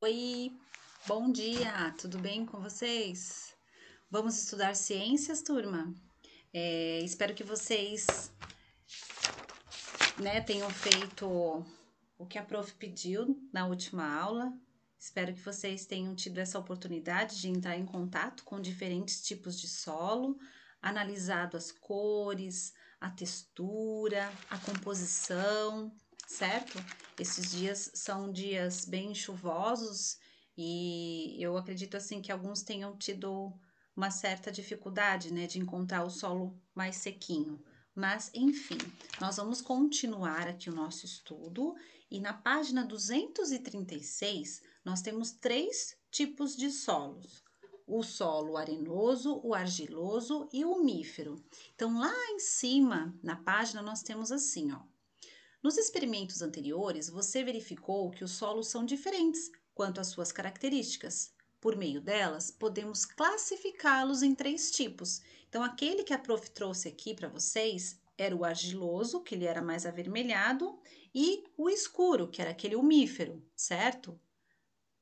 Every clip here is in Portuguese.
Oi, bom dia, tudo bem com vocês? Vamos estudar ciências, turma? É, espero que vocês né, tenham feito o que a prof pediu na última aula. Espero que vocês tenham tido essa oportunidade de entrar em contato com diferentes tipos de solo, analisado as cores, a textura, a composição, certo? Esses dias são dias bem chuvosos e eu acredito assim que alguns tenham tido uma certa dificuldade, né, de encontrar o solo mais sequinho. Mas enfim, nós vamos continuar aqui o nosso estudo e na página 236 nós temos três tipos de solos o solo arenoso, o argiloso e o umífero. Então, lá em cima, na página, nós temos assim, ó. Nos experimentos anteriores, você verificou que os solos são diferentes quanto às suas características. Por meio delas, podemos classificá-los em três tipos. Então, aquele que a prof trouxe aqui para vocês era o argiloso, que ele era mais avermelhado, e o escuro, que era aquele umífero, certo?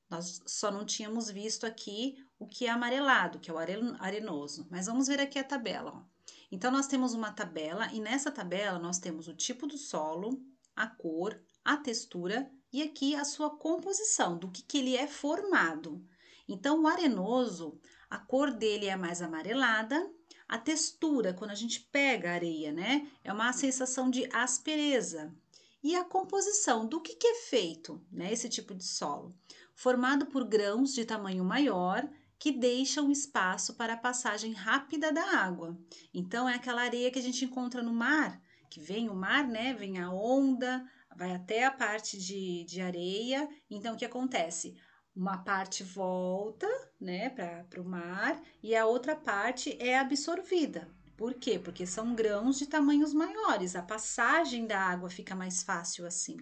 Nós só não tínhamos visto aqui o que é amarelado, que é o arenoso. Mas vamos ver aqui a tabela. Ó. Então, nós temos uma tabela, e nessa tabela nós temos o tipo do solo, a cor, a textura e aqui a sua composição, do que, que ele é formado. Então, o arenoso, a cor dele é mais amarelada, a textura, quando a gente pega a areia, né, é uma sensação de aspereza. E a composição, do que, que é feito né, esse tipo de solo? Formado por grãos de tamanho maior, que deixam espaço para a passagem rápida da água. Então, é aquela areia que a gente encontra no mar, que vem o mar, né? Vem a onda, vai até a parte de, de areia. Então, o que acontece? Uma parte volta, né, para o mar e a outra parte é absorvida. Por quê? Porque são grãos de tamanhos maiores, a passagem da água fica mais fácil assim.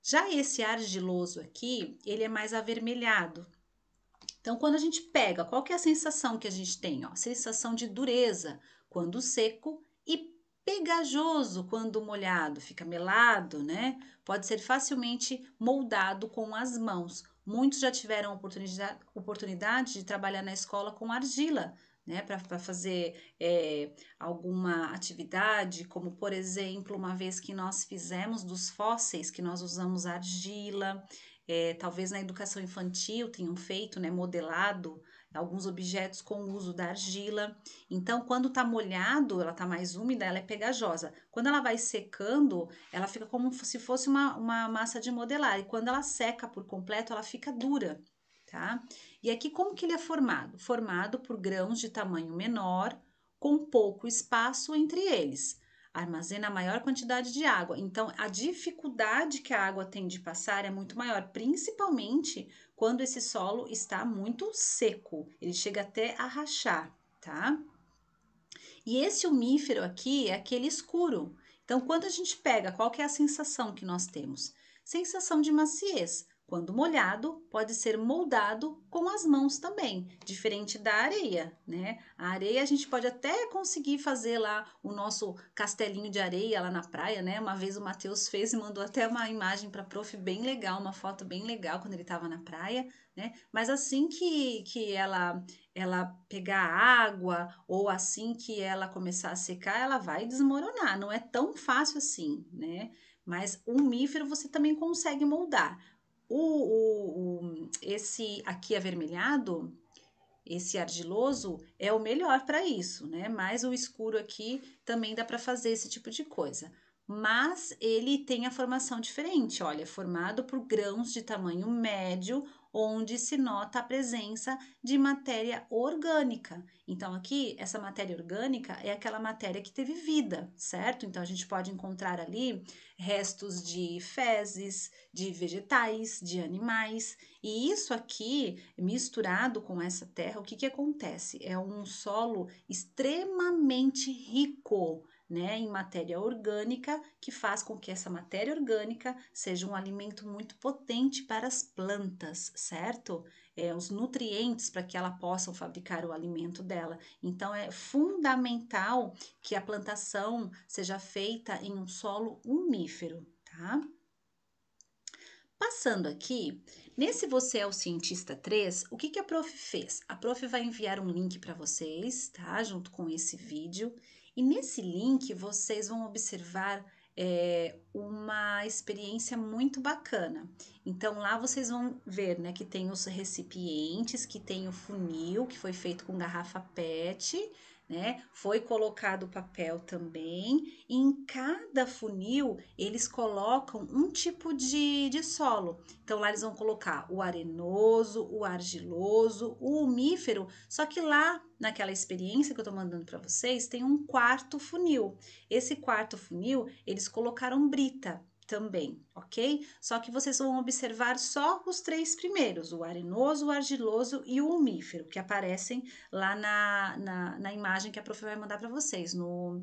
Já esse argiloso aqui, ele é mais avermelhado. Então, quando a gente pega, qual que é a sensação que a gente tem? Ó, sensação de dureza, quando seco e pegajoso quando molhado, fica melado, né? Pode ser facilmente moldado com as mãos. Muitos já tiveram oportunidade, oportunidade de trabalhar na escola com argila, né? Para fazer é, alguma atividade, como por exemplo, uma vez que nós fizemos dos fósseis, que nós usamos argila, é, talvez na educação infantil tenham feito, né, modelado alguns objetos com o uso da argila. Então, quando está molhado, ela está mais úmida, ela é pegajosa. Quando ela vai secando, ela fica como se fosse uma, uma massa de modelar. E quando ela seca por completo, ela fica dura, tá? E aqui, como que ele é formado? Formado por grãos de tamanho menor, com pouco espaço entre eles armazena maior quantidade de água. Então, a dificuldade que a água tem de passar é muito maior, principalmente quando esse solo está muito seco, ele chega até a rachar, tá? E esse umífero aqui é aquele escuro. Então, quando a gente pega, qual que é a sensação que nós temos? Sensação de maciez. Quando molhado, pode ser moldado com as mãos também, diferente da areia, né? A areia a gente pode até conseguir fazer lá o nosso castelinho de areia lá na praia, né? Uma vez o Matheus fez e mandou até uma imagem para prof bem legal, uma foto bem legal quando ele estava na praia, né? Mas assim que, que ela ela pegar água ou assim que ela começar a secar, ela vai desmoronar. Não é tão fácil assim, né? Mas o um mífero você também consegue moldar. O, o, o, esse aqui avermelhado, esse argiloso, é o melhor para isso, né? Mas o escuro aqui também dá para fazer esse tipo de coisa. Mas ele tem a formação diferente, olha, é formado por grãos de tamanho médio onde se nota a presença de matéria orgânica. Então, aqui, essa matéria orgânica é aquela matéria que teve vida, certo? Então, a gente pode encontrar ali restos de fezes, de vegetais, de animais. E isso aqui, misturado com essa terra, o que, que acontece? É um solo extremamente rico né, em matéria orgânica, que faz com que essa matéria orgânica seja um alimento muito potente para as plantas, certo? É, os nutrientes para que ela possam fabricar o alimento dela. Então é fundamental que a plantação seja feita em um solo umífero, tá? Passando aqui, nesse Você é o Cientista 3, o que, que a prof fez? A prof vai enviar um link para vocês, tá? Junto com esse vídeo. E nesse link vocês vão observar é, uma experiência muito bacana. Então lá vocês vão ver, né, que tem os recipientes, que tem o funil que foi feito com garrafa PET, né? Foi colocado papel também, e em cada funil eles colocam um tipo de, de solo. Então lá eles vão colocar o arenoso, o argiloso, o umífero, só que lá naquela experiência que eu tô mandando para vocês tem um quarto funil. Esse quarto funil eles colocaram brita também, ok? Só que vocês vão observar só os três primeiros, o arenoso, o argiloso e o umífero, que aparecem lá na, na, na imagem que a prof vai mandar para vocês, no,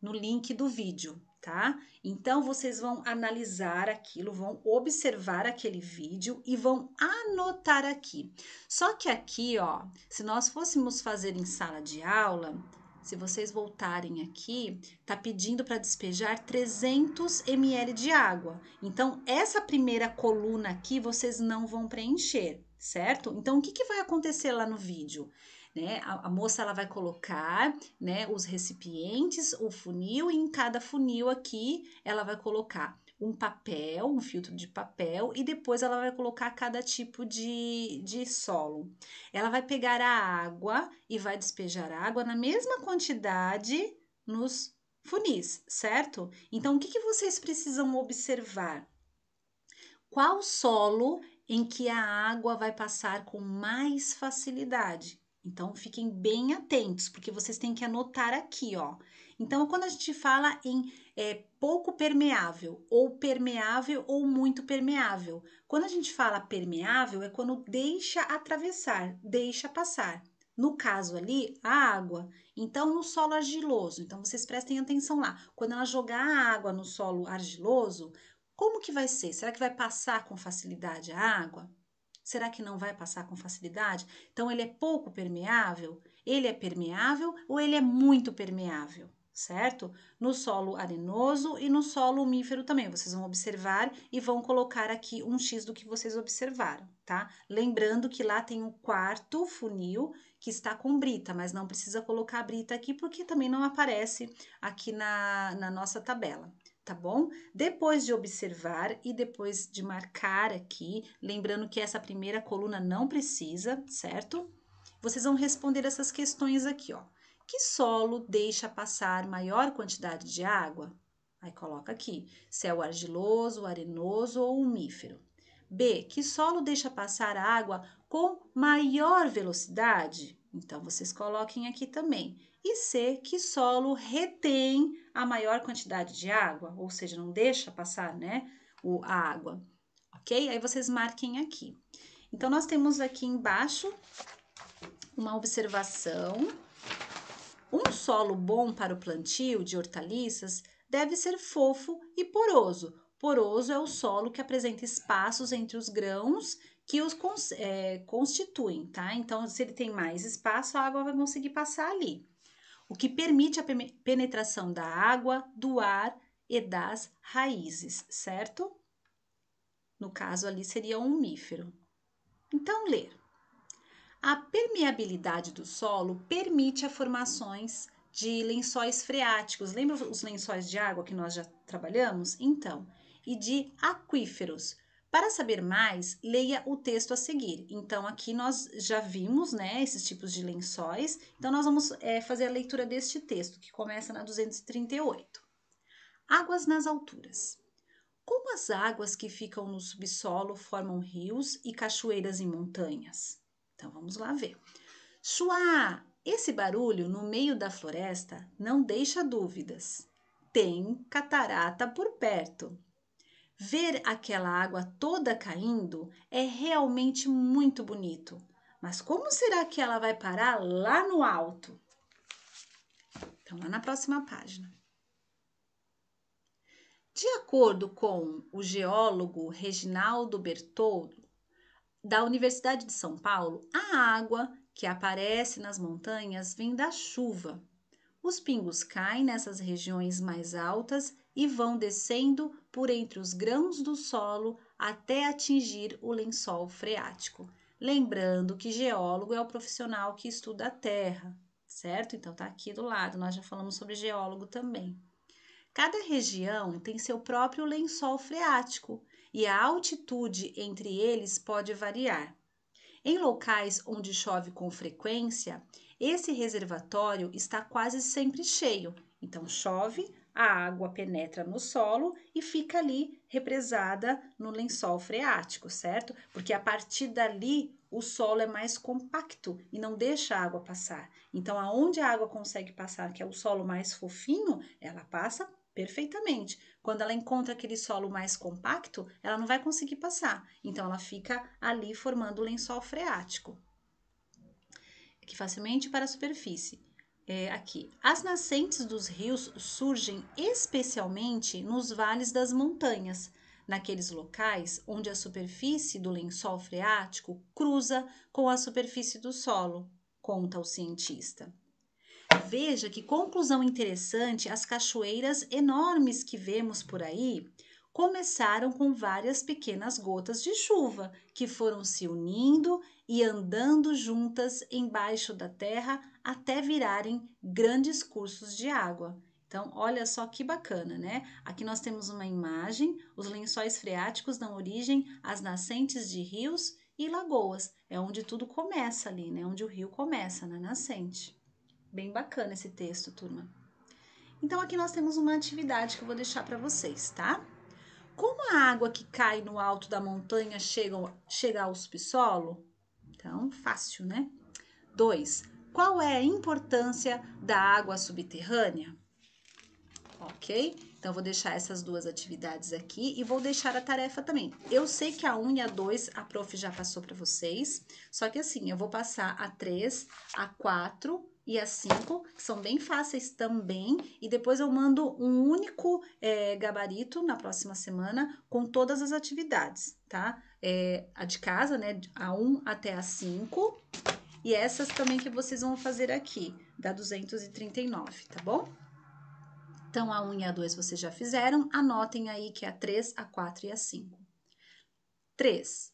no link do vídeo, tá? Então, vocês vão analisar aquilo, vão observar aquele vídeo e vão anotar aqui. Só que aqui, ó, se nós fôssemos fazer em sala de aula se vocês voltarem aqui, tá pedindo para despejar 300 ml de água. Então, essa primeira coluna aqui vocês não vão preencher, certo? Então, o que, que vai acontecer lá no vídeo? Né? A, a moça ela vai colocar né, os recipientes, o funil, e em cada funil aqui ela vai colocar um papel, um filtro de papel, e depois ela vai colocar cada tipo de, de solo. Ela vai pegar a água e vai despejar a água na mesma quantidade nos funis, certo? Então, o que, que vocês precisam observar? Qual solo em que a água vai passar com mais facilidade? Então, fiquem bem atentos, porque vocês têm que anotar aqui, ó. Então, quando a gente fala em é, pouco permeável, ou permeável, ou muito permeável, quando a gente fala permeável é quando deixa atravessar, deixa passar. No caso ali, a água. Então, no solo argiloso. Então, vocês prestem atenção lá. Quando ela jogar a água no solo argiloso, como que vai ser? Será que vai passar com facilidade a água? Será que não vai passar com facilidade? Então, ele é pouco permeável? Ele é permeável ou ele é muito permeável? certo? No solo arenoso e no solo umífero também. Vocês vão observar e vão colocar aqui um X do que vocês observaram, tá? Lembrando que lá tem o um quarto funil que está com brita, mas não precisa colocar brita aqui porque também não aparece aqui na, na nossa tabela, tá bom? Depois de observar e depois de marcar aqui, lembrando que essa primeira coluna não precisa, certo? Vocês vão responder essas questões aqui, ó. Que solo deixa passar maior quantidade de água? Aí coloca aqui: se é o argiloso, arenoso ou umífero. B. Que solo deixa passar água com maior velocidade? Então vocês coloquem aqui também. E C. Que solo retém a maior quantidade de água, ou seja, não deixa passar, né, o, a água. Ok? Aí vocês marquem aqui. Então, nós temos aqui embaixo uma observação um solo bom para o plantio de hortaliças deve ser fofo e poroso. Poroso é o solo que apresenta espaços entre os grãos que os é, constituem, tá? Então, se ele tem mais espaço, a água vai conseguir passar ali, o que permite a penetração da água, do ar e das raízes, certo? No caso ali seria um umífero. Então, ler. A permeabilidade do solo permite a formações de lençóis freáticos. Lembra os lençóis de água que nós já trabalhamos? Então, e de aquíferos. Para saber mais, leia o texto a seguir. Então, aqui nós já vimos né, esses tipos de lençóis. Então, nós vamos é, fazer a leitura deste texto, que começa na 238. Águas nas alturas. Como as águas que ficam no subsolo formam rios e cachoeiras em montanhas? Então vamos lá ver. Chuá! Esse barulho no meio da floresta não deixa dúvidas. Tem catarata por perto. Ver aquela água toda caindo é realmente muito bonito. Mas como será que ela vai parar lá no alto? Então, lá na próxima página. De acordo com o geólogo Reginaldo Bertoldo, da Universidade de São Paulo, a água que aparece nas montanhas vem da chuva. Os pingos caem nessas regiões mais altas e vão descendo por entre os grãos do solo até atingir o lençol freático. Lembrando que geólogo é o profissional que estuda a terra, certo? Então tá aqui do lado, nós já falamos sobre geólogo também. Cada região tem seu próprio lençol freático, e a altitude entre eles pode variar. Em locais onde chove com frequência, esse reservatório está quase sempre cheio, então chove, a água penetra no solo e fica ali represada no lençol freático, certo? Porque a partir dali o solo é mais compacto e não deixa a água passar. Então, aonde a água consegue passar, que é o solo mais fofinho, ela passa Perfeitamente. Quando ela encontra aquele solo mais compacto, ela não vai conseguir passar. Então, ela fica ali formando o lençol freático, que facilmente para a superfície. É, aqui. As nascentes dos rios surgem especialmente nos vales das montanhas, naqueles locais onde a superfície do lençol freático cruza com a superfície do solo, conta o cientista. Veja que conclusão interessante: as cachoeiras enormes que vemos por aí começaram com várias pequenas gotas de chuva que foram se unindo e andando juntas embaixo da terra até virarem grandes cursos de água. Então, olha só que bacana, né? Aqui nós temos uma imagem: os lençóis freáticos dão origem às nascentes de rios e lagoas. É onde tudo começa ali, né? Onde o rio começa, na nascente. Bem bacana esse texto, turma. Então, aqui nós temos uma atividade que eu vou deixar para vocês, tá? Como a água que cai no alto da montanha chega, chega ao subsolo? Então, fácil, né? 2. Qual é a importância da água subterrânea? Ok? Então, vou deixar essas duas atividades aqui e vou deixar a tarefa também. Eu sei que a 1 e a 2 a prof já passou para vocês, só que assim, eu vou passar a 3, a 4 e a 5, que são bem fáceis também. E depois eu mando um único é, gabarito na próxima semana com todas as atividades, tá? É, a de casa, né? A 1 um até a 5. E essas também que vocês vão fazer aqui, da 239, tá bom? Então, a 1 e a 2 vocês já fizeram. Anotem aí que é a 3, a 4 e a 5. 3.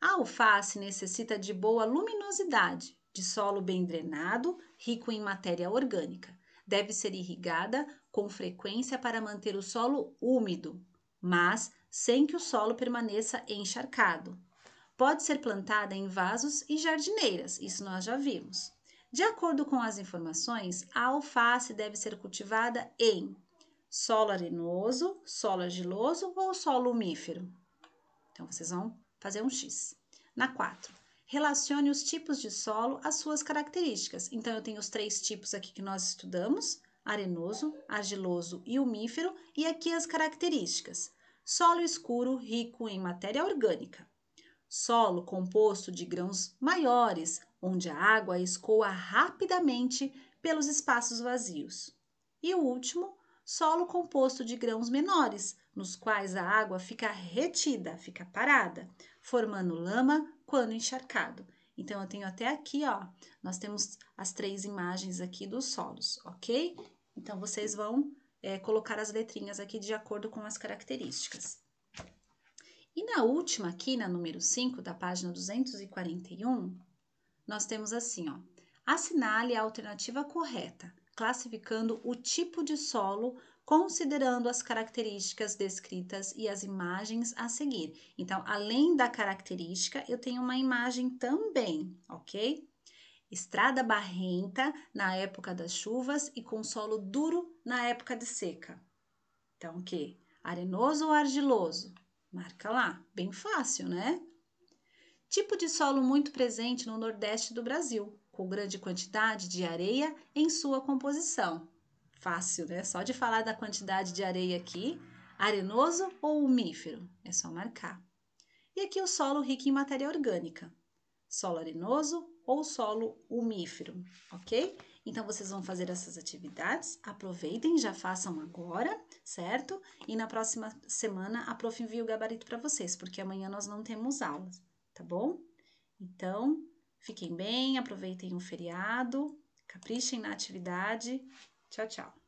A alface necessita de boa luminosidade de solo bem drenado, rico em matéria orgânica. Deve ser irrigada com frequência para manter o solo úmido, mas sem que o solo permaneça encharcado. Pode ser plantada em vasos e jardineiras, isso nós já vimos. De acordo com as informações, a alface deve ser cultivada em solo arenoso, solo argiloso ou solo umífero. Então vocês vão fazer um X. Na 4 relacione os tipos de solo às suas características. Então, eu tenho os três tipos aqui que nós estudamos: arenoso, argiloso e umífero, e aqui as características: solo escuro rico em matéria orgânica, solo composto de grãos maiores, onde a água escoa rapidamente pelos espaços vazios, e o último, solo composto de grãos menores, nos quais a água fica retida, fica parada, formando lama quando encharcado. Então, eu tenho até aqui, ó, nós temos as três imagens aqui dos solos, ok? Então, vocês vão é, colocar as letrinhas aqui de acordo com as características. E na última aqui, na número 5, da página 241, nós temos assim, ó, assinale a alternativa correta, classificando o tipo de solo considerando as características descritas e as imagens a seguir. Então, além da característica, eu tenho uma imagem também, ok? Estrada barrenta na época das chuvas e com solo duro na época de seca. Então, o que? Arenoso ou argiloso? Marca lá, bem fácil, né? Tipo de solo muito presente no Nordeste do Brasil, com grande quantidade de areia em sua composição, Fácil, né? Só de falar da quantidade de areia aqui, arenoso ou umífero, é só marcar. E aqui o solo rico em matéria orgânica, solo arenoso ou solo umífero, ok? Então, vocês vão fazer essas atividades, aproveitem, já façam agora, certo? E na próxima semana a prof envia o gabarito para vocês, porque amanhã nós não temos aulas, tá bom? Então, fiquem bem, aproveitem o feriado, caprichem na atividade Tchau, tchau.